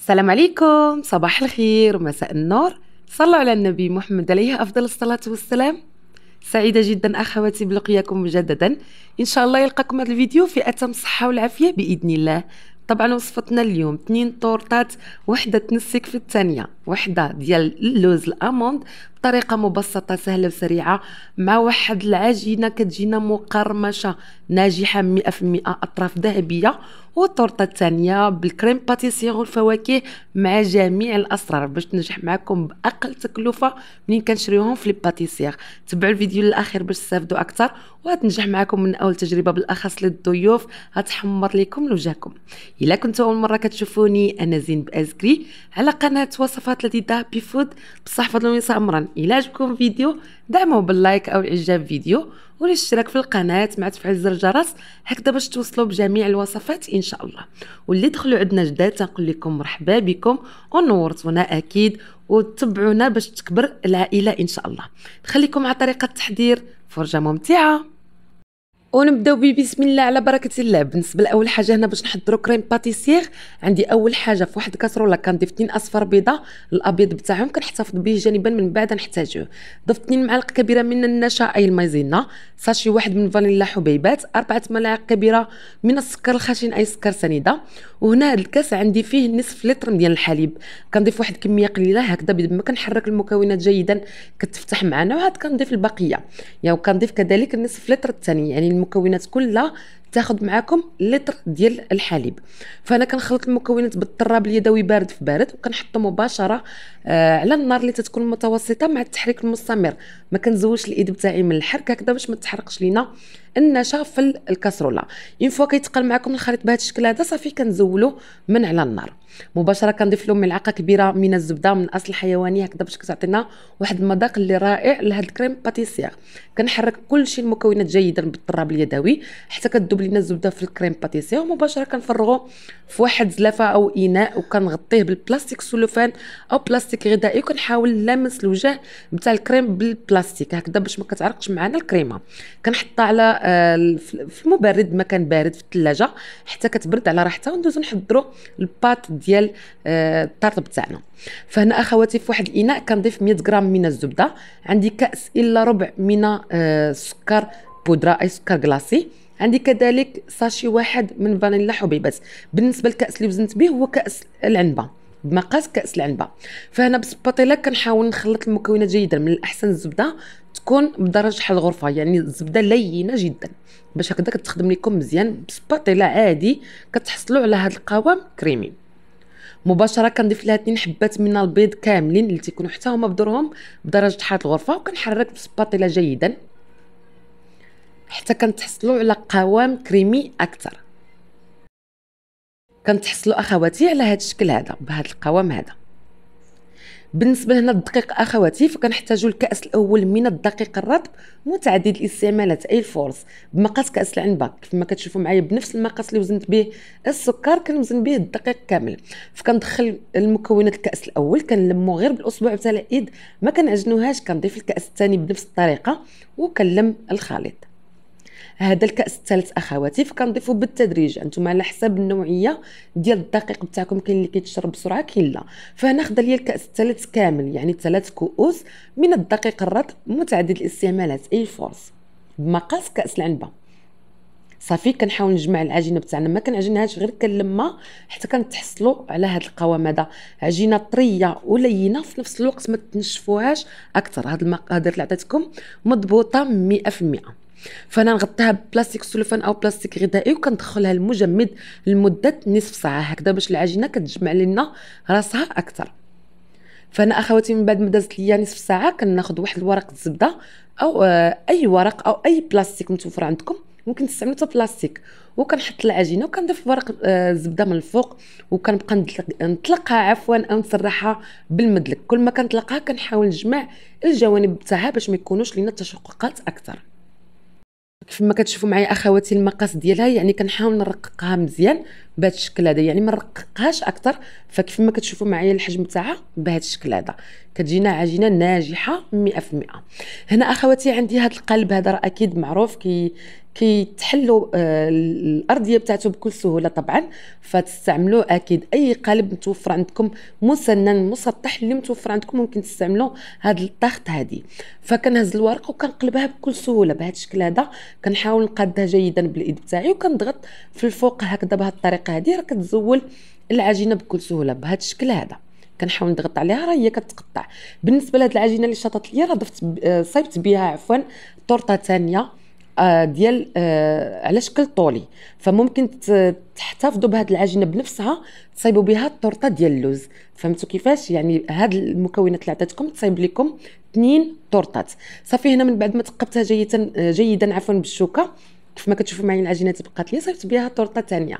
السلام عليكم صباح الخير ومساء النور صلوا على النبي محمد عليه أفضل الصلاة والسلام سعيدة جدا أخواتي بلقياكم مجددا إن شاء الله يلقاكم هذا الفيديو في أتم الصحه والعافية بإذن الله طبعا وصفتنا اليوم اثنين طورطات وحده تنسك في الثانيه وحده ديال اللوز الاموند بطريقه مبسطه سهله وسريعه مع واحد العجينه كتجينا مقرمشه ناجحه 100% اطراف ذهبيه والتورته الثانيه بالكريم باتيسير والفواكه مع جميع الاسرار باش تنجح معكم باقل تكلفه منين كنشريوهم في الباتيسير تبعوا الفيديو للاخير باش تستافدوا اكثر وغتنجح معكم من اول تجربه بالاخص للضيوف غتحمر لكم لوجهكم الا كنتوا اول مره كتشوفوني انا زين بازكري على قناه وصفات لذيذه بفود بصح فضل ونساء الى عجبكم الفيديو دعموه باللايك او الاعجاب فيديو والاشتراك في القناه مع تفعيل زر الجرس هكذا باش توصلوا بجميع الوصفات ان شاء الله واللي دخلوا عندنا جداد تنقول لكم مرحبا بكم ونورتونا اكيد وتبعونا باش تكبر العائله ان شاء الله نخليكم على طريقه التحضير فرجه ممتعه ونبداو بسم الله على بركه الله بالنسبه لاول حاجه هنا باش نحضروا كريم باتيسير عندي اول حاجه في واحد الكاسروله كنضيف اثنين اصفر بيضه الابيض بتاعهم كنحتفظ به جانبا من بعد نحتاجه ضفت اثنين معالق كبيره من النشا اي المايزينا ساشي واحد من فانيلا حبيبات أربعة ملاعق كبيره من السكر الخشن اي سكر سنيده وهنا هذا الكاس عندي فيه نصف لتر ديال الحليب كنضيف واحد الكميه قليله هكذا بما كنحرك المكونات جيدا كتفتح معنا وعاد كنضيف البقيه يعني كنضيف كذلك نصف لتر الثاني يعني المكونات كلها تاخذ معاكم لتر ديال الحليب فانا كنخلط المكونات بالطراب اليدوي بارد في بارد وكنحطو مباشره آه على النار اللي تتكون متوسطه مع التحريك المستمر ما كنزوجش الايد بتاعي من الحرك هكذا باش ما تحرقش لينا النشا في الكاسرولا اون فوا كيتقال معاكم الخليط بهذا الشكل هذا صافي كنزولو من على النار مباشره كنضيف له ملعقه كبيره من الزبده من اصل حيواني هكذا باش كتعطينا واحد المذاق اللي رائع لهاد الكريم باتيسير كنحرك كل شيء المكونات جيدا بالطراب اليدوي حتى كتذوب كنصاوب لينا الزبده في الكريم باتيسي ومباشره كنفرغو في واحد زلافه او اناء وكنغطيه بالبلاستيك سولوفان او بلاستيك غذائي أيوة، وكنحاول نلمس الوجه بتاع الكريم بالبلاستيك هكذا باش ما كتعرقش معنا الكريمه كنحطها على آه، في المبرد مكان بارد في الثلاجه حتى كتبرد على راحتها وندوزو نحضروا الباط ديال آه، الطرط بتاعنا فهنا اخواتي في واحد الاناء كنضيف 100 غرام من الزبده عندي كاس الا ربع من السكر آه، بودره اي سكر كلاصي عندي كذلك ساشي واحد من فانيلا حبيبات بالنسبه للكاس اللي وزنت به هو كاس العنبه بمقاس كاس العنبه فهنا بالسباتيلا كنحاول نخلط المكونات جيدا من الاحسن الزبده تكون بدرجه حل الغرفه يعني الزبده لينه جدا باش هكذا كتخدم لكم مزيان بسباتيلا عادي كتحصلوا على هذا القوام كريمي مباشره كنضيف لها اثنين حبات من البيض كاملين اللي تيكونوا حتى هما بدورهم بدرجه حراره الغرفه وكنحرك بالسباتيلا جيدا حتى كنتحصلوا على قوام كريمي اكثر كنتحصلوا اخواتي على هذا الشكل هذا بهذا القوام هذا بالنسبه هنا الدقيق اخواتي فكنحتاجوا الكاس الاول من الدقيق الرطب متعدد الاستعمالات اي الفورس بمقاس كاس العنبه كيف ما كتشوفوا معايا بنفس المقاس اللي وزنت به السكر كنوزن به الدقيق كامل فكندخل المكونات الكاس الاول كنلمو غير بالاصبع تاع الايد ما كنعجنوهاش كنضيف الكاس الثاني بنفس الطريقه وكنلم الخليط هذا الكاس الثالث اخواتي فكنضيفو بالتدريج انتم على حسب النوعيه ديال الدقيق بتاعكم كاين اللي كيتشرب بسرعه كاين لا فهنا خدا ليا الكاس الثالث كامل يعني ثلاث كؤوس من الدقيق الرطب متعدد الاستعمالات اي فورس بمقاس كاس العنبه صافي كنحاول نجمع العجينه بتاعنا ما كنعجنهاش غير كنلمى حتى كنتحصلوا على هذا القوام هذا عجينه طريه ولينه في نفس الوقت ما تنشفوهاش اكثر هاد المقادير اللي عطيتكم مضبوطه 100% فانا نغطيها ببلاستيك سلوفان او بلاستيك غذائي وكندخلها المجمد لمده نصف ساعه هكذا باش العجينه كتجمع لنا راسها اكثر فانا اخواتي من بعد ما دازت ليا نصف ساعه كناخذ واحد الورق الزبده او آه، اي ورق او اي بلاستيك متوفر عندكم ممكن تستعملوا حتى بلاستيك وكنحط العجينه وكنضيف ورق الزبده آه، من الفوق وكنبقى نطلقها عفوا او نسرحها بالمدلك كل ما كنطلقها كنحاول نجمع الجوانب تاعها باش ما يكونوش لينا تشققات اكثر كيف ما كتشوفوا معايا اخواتي المقاس ديالها يعني كنحاول نرققها مزيان بهذا الشكل هذا يعني ما نرققهاش اكثر فكيف ما كتشوفوا معايا الحجم تاعها بهذا الشكل هذا كتجينا عجينه ناجحه 100% هنا اخواتي عندي هذا القلب هذا راه اكيد معروف كي كيتحلوا آه، الارضيه بتاعته بكل سهوله طبعا فتستعملوا اكيد اي قالب متوفر عندكم مسنن مسطح اللي متوفر عندكم ممكن تستعملوا هاد الطاخت هادي فكنهز الورقه وكنقلبها بكل سهوله بهذا الشكل هذا كنحاول نقادها جيدا بالايد بتاعي وكنضغط في الفوق هكذا بهاد الطريقه هادي راه كتزول العجينه بكل سهوله بهذا الشكل هذا كنحاول نضغط عليها راه هي كتقطع بالنسبه لهاد العجينه اللي شطات ليا راه ضفت آه، صايبت بها عفوا طورطه ثانيه آه، ديال آه، على شكل طولي فممكن تحتفظوا بهذه العجينه بنفسها تصايبوا بها التورته ديال اللوز فهمتوا كيفاش يعني هاد المكونات اللي عطيتكم تصايب لكم اثنين تورتات صافي هنا من بعد ما تقبتها جيدا آه، جيدا عفوا بالشوكه كيف ما كتشوفوا معايا العجينه تبقى لي صيفط بها طرطه ثانيه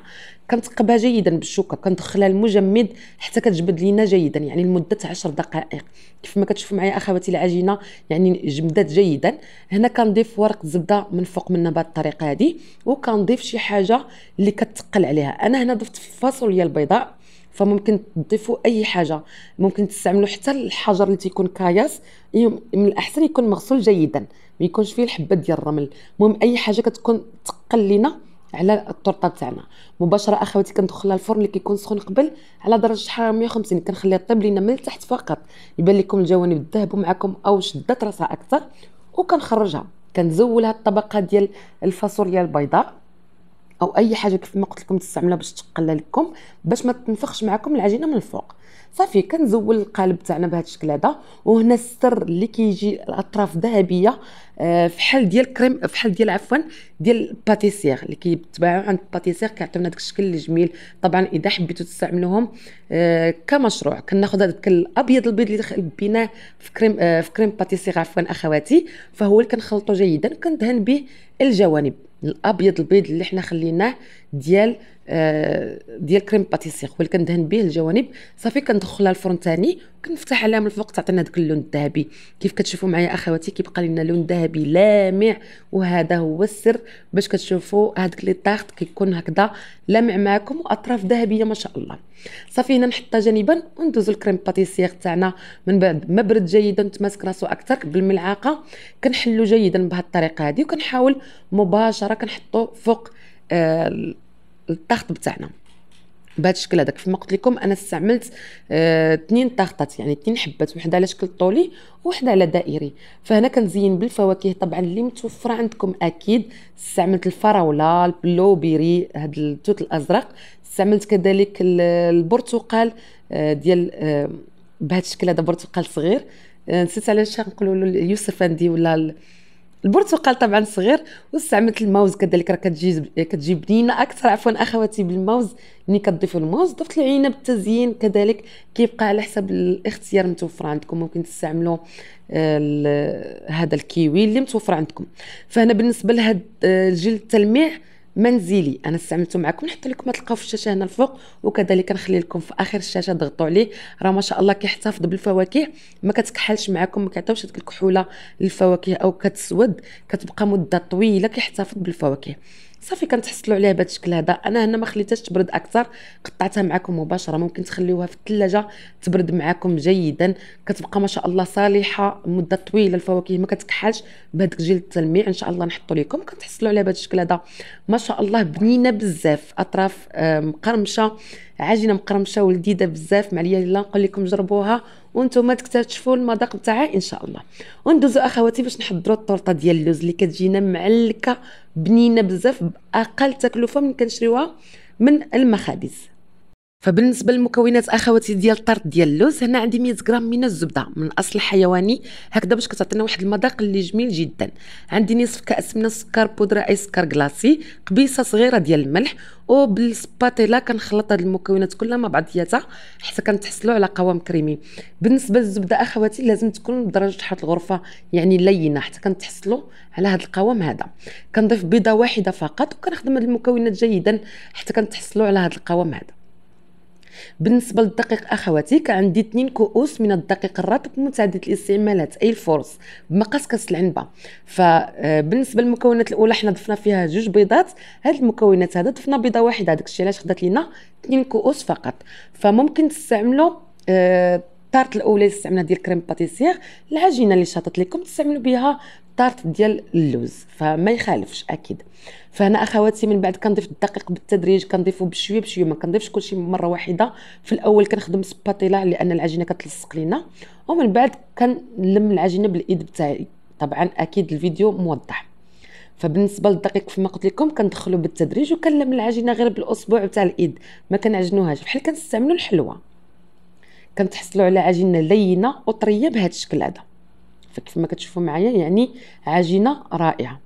كنتقبها جيدا بالشوكه كندخلها المجمد حتى كتجبد لينا جيدا يعني لمده 10 دقائق كيف ما كتشوفوا معايا اخواتي العجينه يعني جمدات جيدا هنا كنضيف ورق زبده من فوق من بهذه الطريقه هذه وكنضيف شي حاجه اللي كتقل عليها انا هنا ضفت فاصوليا البيضاء فممكن تضيفوا اي حاجه ممكن تستعملوا حتى الحجر اللي تيكون كاياس إيه، من الاحسن يكون مغسول جيدا ما يكونش فيه الحبه ديال الرمل المهم اي حاجه كتكون تقل لنا على التورطه تاعنا مباشره اخواتي كندخلها الفرن اللي كيكون سخون قبل على درجه حراره 150 كنخليها طيب لينا من التحت فقط يبان لكم الجوانب الذهب معكم او شدات راسها اكثر وكنخرجها كنزولها الطبقه ديال الفاصوليا البيضاء او اي حاجه كيف ما قلت لكم تستعملها باش تقلى لكم باش ما تنفخش معكم العجينه من الفوق صافي كنزول القالب تاعنا بهذا الشكل هذا وهنا السر اللي كيجي الاطراف ذهبيه آه، فحال ديال كريم فحال ديال عفوا ديال الباتيسير اللي كيتباعوا عند الباتيسير كيعطيونا داك الشكل الجميل طبعا اذا حبيتوا تستعملوهم آه، كمشروع كناخذ هذاك الابيض البيض اللي خبيناه في كريم آه، في كريم باتيسير عفوا اخواتي فهو اللي كنخلطو جيدا كندهن به الجوانب الابيض البيض اللي احنا خليناه ديال آه ديال كريم باتيسير هو كندهن به الجوانب صافي كندخلها الفرن ثاني وكنفتح عليها من الفوق تعطينا داك اللون الذهبي كيف كتشوفوا معايا اخواتي كيبقى لنا لون ذهبي لامع وهذا هو السر باش كتشوفوا هذاك لي طارت كيكون هكذا لامع معكم واطراف ذهبيه ما شاء الله صافي هنا نحطها جانبا وندوزو الكريم باتيسير تاعنا من بعد ما برد جيدا تماسك راسو اكثر بالملعقه كنحلو جيدا بهذه الطريقه هذه وكنحاول مباشره كنحطو فوق آه، التخط بتاعنا بهذا الشكل هذاك كما قلت لكم انا استعملت اثنين اه طاغطات يعني اثنين حبات وحده على شكل طولي وحده على دائري فهنا كنزين بالفواكه طبعا اللي متوفره عندكم اكيد استعملت الفراوله البلوبيري هذا التوت الازرق استعملت كذلك البرتقال اه ديال اه بهذا الشكل هذا برتقال صغير آه، نسيت علاش نقولوا له اليوسفندي ولا البرتقال طبعا صغير واستعملت الموز كذلك راه كتجي كتجي بنينه اكثر عفوا اخواتي بالموز ملي كتضيفوا الموز ضفت العنب التزيين كذلك كيبقى على حسب الاختيار متوفر عندكم ممكن تستعملوا آه، هذا الكيوي اللي متوفر عندكم فهنا بالنسبه لهذا الجلد آه، التلميع منزلي انا استعملته معكم نحط لكم تلقاو في الشاشه هنا الفوق وكذلك نخلي لكم في اخر الشاشه ضغطوا عليه راه ما شاء الله كيحتفظ بالفواكه ما كتكحلش معكم ما كيعطيوش الكحوله للفواكه او كتسود كتبقى مده طويله كيحتفظ بالفواكه صافي كنتحصلوا عليها بهذا الشكل هذا انا هنا ما خليتهاش تبرد اكثر قطعتها معكم مباشره ممكن تخليوها في الثلاجه تبرد معكم جيدا كتبقى ما شاء الله صالحه مده طويله الفواكه ما كتكحلش بهذاك جيل التلميع ان شاء الله نحطوا لكم كنتحصلوا عليها بهذا الشكل هذا ما شاء الله بنينه بزاف اطراف مقرمشه عجينه مقرمشه ولذيذه بزاف معليا اليلا نقول لكم جربوها وانتم تكتشفوا المذاق بتاعها ان شاء الله وندوزو اخواتي باش نحضروا الطورطه ديال اللوز اللي كتجينا معلكه بنينه بزاف باقل تكلفه من كنشريوها من المخابز فبالنسبه للمكونات اخواتي ديال الطرد ديال اللوز هنا عندي 100 غرام من الزبده من الاصل حيواني هكذا باش كتعطينا واحد المذاق اللي جميل جدا عندي نصف كاس من السكر بودره اي سكر كلاصي قبيصه صغيره ديال الملح وبالسباتيلا كنخلط هاد المكونات كلها مع بعضياتها حتى كنتحصلوا على قوام كريمي بالنسبه للزبده اخواتي لازم تكون بدرجه حراره الغرفه يعني لينه حتى كنتحصلوا على هاد القوام هذا كنضيف بيضه واحده فقط وكنخدم هاد المكونات جيدا حتى كنتحصلوا على هاد القوام هذا بالنسبه للدقيق اخواتي عندي 2 كؤوس من الدقيق الرطب متعدد الاستعمالات اي الفرص بمقاس كاس العنبه فبالنسبه آه، للمكونات الاولى حنا ضفنا فيها جوج بيضات هاد المكونات هذا ضفنا بيضه واحده داكشي علاش خدات لينا 2 كؤوس فقط فممكن تستعملوا آه، الطارت الاولى اللي استعملنا ديال كريم باتيسير العجينه اللي شاطت لكم تستعملوا بها الطارت ديال اللوز فما يخالفش اكيد فهنا اخواتي من بعد كنضيف الدقيق بالتدريج كنضيفو بشويه بشويه ما كنضيفش كلشي مره واحده في الاول كنخدم سباتيلا لان العجينه كتلصق لينا ومن بعد كنلم العجينه بالايد بتاعي طبعا اكيد الفيديو موضح فبالنسبه للدقيق كما قلت لكم كندخلو بالتدريج وكنلم العجينه غير بالاصبع تاع الايد ما كنعجنوهاش بحال كنستعملوا الحلوه كنتحصلوا على عجينه لينه وطريه بهذا الشكل هذا فكيف ما كتشوفوا معايا يعني عجينه رائعه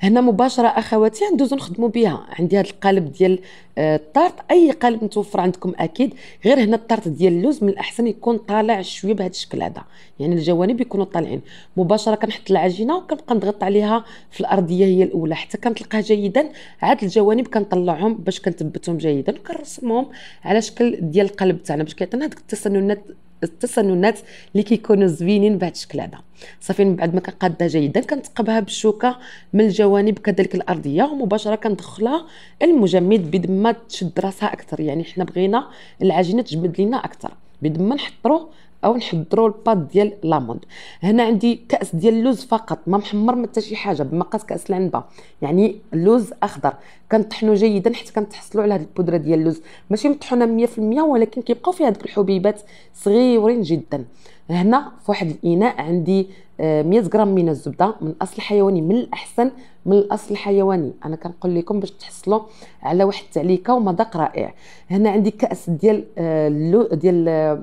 هنا مباشره اخواتي ندوزو نخدمو بها عندي هاد القالب ديال آه، الطارت اي قالب متوفر عندكم اكيد غير هنا الطارت ديال اللوز من الاحسن يكون طالع شويه بهذا الشكل هذا يعني الجوانب يكونوا طالعين مباشره كنحط العجينه وكنبقى نضغط عليها في الارضيه هي الاولى حتى كنطلقها جيدا عاد الجوانب كنطلعهم باش كنثبتهم جيدا وكنرسمهم على شكل ديال القالب تاعنا باش كيعطينا هذيك التسننات تستنوا الناس اللي كيكونوا زوينين بهذا الشكل هذا صافي من بعد ما كنقادها جيدا كنتقبها بالشوكه من الجوانب كذلك الارضيه ومباشره كندخلها المجمد بيد ما تشد راسها اكثر يعني حنا بغينا العجينه تجمد لينا اكثر بيد ما نحطرو او نحضروا الباد ديال لاموند هنا عندي كاس ديال اللوز فقط ما محمر ما حتى شي حاجه بمقاس كاس العنبه يعني اللوز اخضر كنطحنوا جيدا حيت كنتحصلوا على هذه البودره ديال اللوز ماشي مطحونه 100% ولكن كيبقاو فيها هذوك الحبيبات صغيورين جدا هنا في واحد الاناء عندي 100 آه، غرام من الزبده من اصل حيواني من الاحسن من الاصل الحيواني انا كنقول لكم باش تحصلوا على واحد التعليكه ومذاق رائع هنا عندي كاس ديال آه، ديال آه،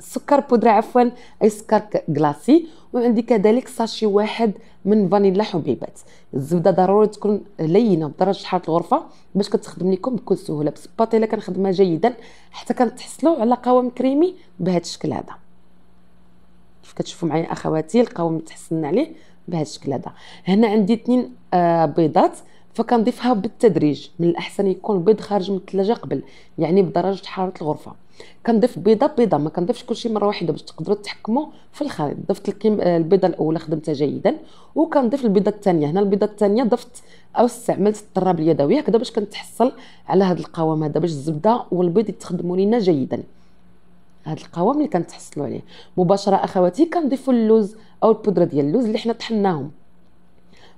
سكر بودرة عفوا أي سكر كلاصي وعندي كذلك ساشي واحد من فانيلا حبيبات الزبدة ضروري تكون لينة بدرجة حرارة الغرفة باش كتخدم لكم بكل سهولة بالسباطيلة كنخدمها جيدا حتى كنتحصلوا على قوام كريمي بهذا الشكل هذا كيف كتشوفوا معايا اخواتي القوام اللي تحصلنا عليه بهذا الشكل هذا هنا عندي اثنين آه بيضات فكنضيفها بالتدريج من الاحسن يكون البيض خارج من الثلاجه قبل يعني بدرجه حراره الغرفه كنضيف بيضه بيضه ما كنضيفش كلشي مره واحده باش تقدروا تحكموا في الخليط ضفت آه، البيضه الاولى خدمتها جيدا وكنضيف البيضه الثانيه هنا البيضه الثانيه ضفت او استعملت الطراب اليدوي هكذا باش كنتحصل على هذا القوام هذا باش الزبده والبيض يتخدموا لينا جيدا هذا القوام اللي كنتحصلوا عليه مباشره اخواتي كنضيفوا اللوز او البودره ديال اللوز اللي حنا طحناهم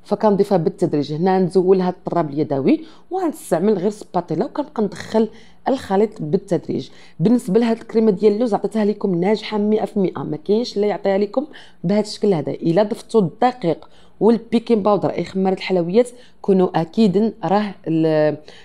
فكنضيفها بالتدريج هنا نزولها الطراب اليدوي وغنستعمل غير سباتيلا وكنبقى ندخل الخليط بالتدريج بالنسبه لهاد الكريمه ديال اللوز عطيتها لكم ناجحه 100% ما كاينش اللي يعطيها لكم بهذا الشكل هذا الا ضفتوا الدقيق والبيكين باودر اي خماره الحلويات كونوا اكيدا راه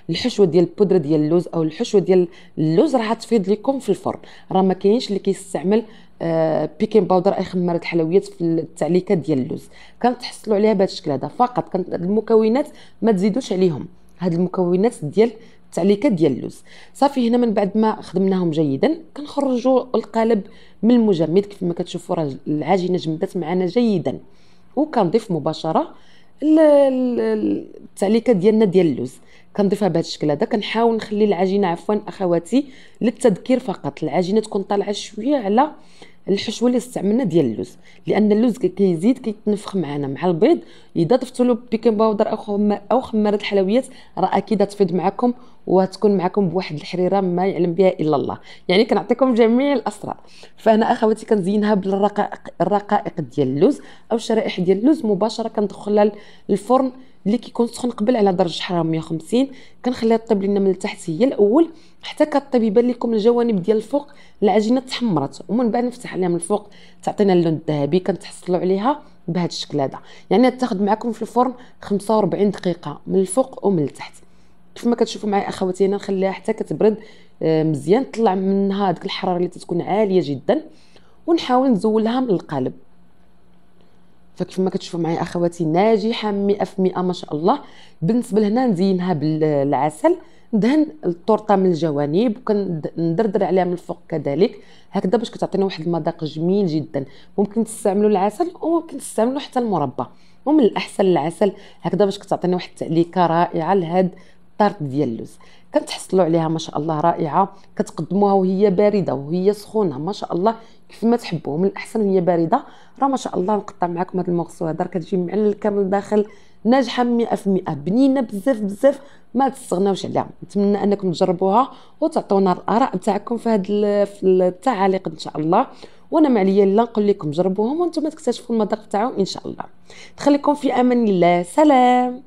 الحشوه ديال البودره ديال اللوز او الحشوه ديال اللوز راح تفيض لكم في الفرن راه ما كاينش اللي كيستعمل كي آه، بيكين باودر اخمار الحلويات في التعليكه ديال اللوز كنتحصلوا عليها بهذا الشكل هذا فقط كانت المكونات ما تزيدوش عليهم هاد المكونات ديال التعليكه ديال اللوز صافي هنا من بعد ما خدمناهم جيدا كنخرجوا القالب من المجمد كيف ما كتشوفوا راه العجينه جمدت معنا جيدا وكنضيف مباشره التعليكه ديالنا ديال اللوز كنضيفها بهذا الشكل هذا كنحاول نخلي العجينه عفوا اخواتي للتذكير فقط العجينه تكون طالعه شويه على الحشوه اللي استعملنا ديال اللوز لان اللوز كيزيد كيتنفخ معنا مع البيض اذا ضفتوا له بيكنج باودر او خمار او خماره الحلويات راه اكيد تفيض معكم وتكون معكم بواحد الحريره ما يعلم بها الا الله يعني كنعطيكم جميع الاسرار فهنا اخواتي كنزينها بالرقائق الرقائق ديال اللوز او شرائح ديال اللوز مباشره كندخلها للفرن اللي كيكون سخون قبل على درجه الحراره 150 كنخليها طيب لنا من التحت هي الاول حتى كطيب يبان لكم الجوانب ديال الفوق العجينه تحمرت ومن بعد نفتح عليها من الفوق تعطينا اللون الذهبي كنتحصلوا عليها بهذا الشكل هذا يعني تاخذ معكم في الفرن 45 دقيقه من الفوق ومن التحت كيف ما كتشوفوا معايا اخواتي هنا نخليها حتى كتبرد آه، مزيان تطلع منها ديك الحراره اللي تتكون عاليه جدا ونحاول نزولها من القالب فكيف ما كتشوفوا معايا اخواتي ناجحه 100% ما شاء الله بالنسبه لهنا نزينها بالعسل ندهن التورته من الجوانب وكندردر عليها من الفوق كذلك هكذا باش كتعطينا واحد المذاق جميل جدا ممكن تستعملوا العسل وممكن تستعملوا حتى المربى ومن الاحسن العسل هكذا باش كتعطينا واحد التعليكه رائعه لهاد الطرد ديال اللوز كتحصلوا عليها ما شاء الله رائعه كتقدموها وهي بارده وهي سخونه ما شاء الله كيف ما تحبوا من الاحسن وهي بارده راه ما شاء الله نقطع معكم هذا المغصو هذا كتجي معلل كامل داخل ناجحه 100% بنينه بزاف بزاف ما تستغناوش عليها نتمنى انكم تجربوها وتعطونا الاراء تاعكم في هذا في التعاليق ان شاء الله وانا ما عليا الا نقول لكم جربوهم وانتم تكتشفوا المذاق تاعهم ان شاء الله تخليكم في امان الله سلام